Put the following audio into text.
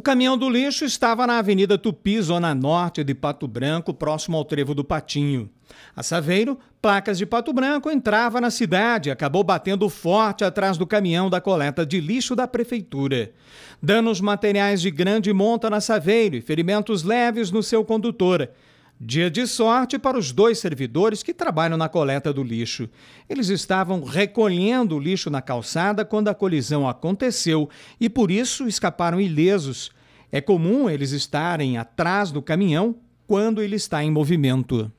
O caminhão do lixo estava na Avenida Tupi, zona norte de Pato Branco, próximo ao trevo do Patinho. A Saveiro, placas de Pato Branco, entrava na cidade e acabou batendo forte atrás do caminhão da coleta de lixo da prefeitura. Danos materiais de grande monta na Saveiro e ferimentos leves no seu condutor. Dia de sorte para os dois servidores que trabalham na coleta do lixo. Eles estavam recolhendo o lixo na calçada quando a colisão aconteceu e por isso escaparam ilesos. É comum eles estarem atrás do caminhão quando ele está em movimento.